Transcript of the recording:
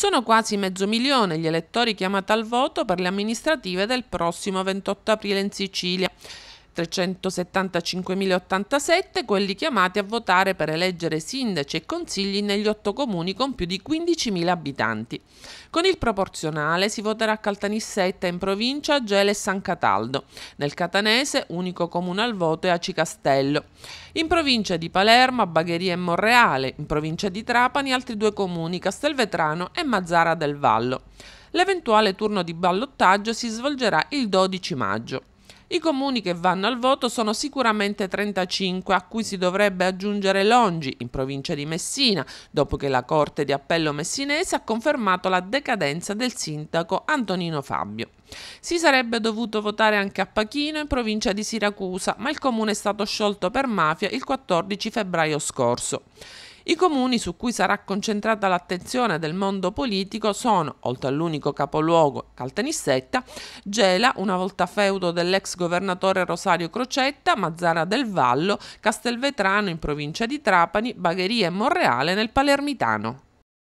Sono quasi mezzo milione gli elettori chiamati al voto per le amministrative del prossimo 28 aprile in Sicilia. 375.087 quelli chiamati a votare per eleggere sindaci e consigli negli otto comuni con più di 15.000 abitanti. Con il proporzionale si voterà a Caltanissetta in provincia, a Gela e San Cataldo. Nel catanese, unico comune al voto è Acicastello. In provincia di Palermo, a Bagheria e Monreale, in provincia di Trapani altri due comuni, Castelvetrano e Mazzara del Vallo. L'eventuale turno di ballottaggio si svolgerà il 12 maggio. I comuni che vanno al voto sono sicuramente 35, a cui si dovrebbe aggiungere Longi, in provincia di Messina, dopo che la Corte di Appello messinese ha confermato la decadenza del sindaco Antonino Fabio. Si sarebbe dovuto votare anche a Pachino, in provincia di Siracusa, ma il comune è stato sciolto per mafia il 14 febbraio scorso. I comuni su cui sarà concentrata l'attenzione del mondo politico sono, oltre all'unico capoluogo Caltanissetta, Gela, una volta feudo dell'ex governatore Rosario Crocetta, Mazzara del Vallo, Castelvetrano in provincia di Trapani, Bagheria e Monreale nel Palermitano.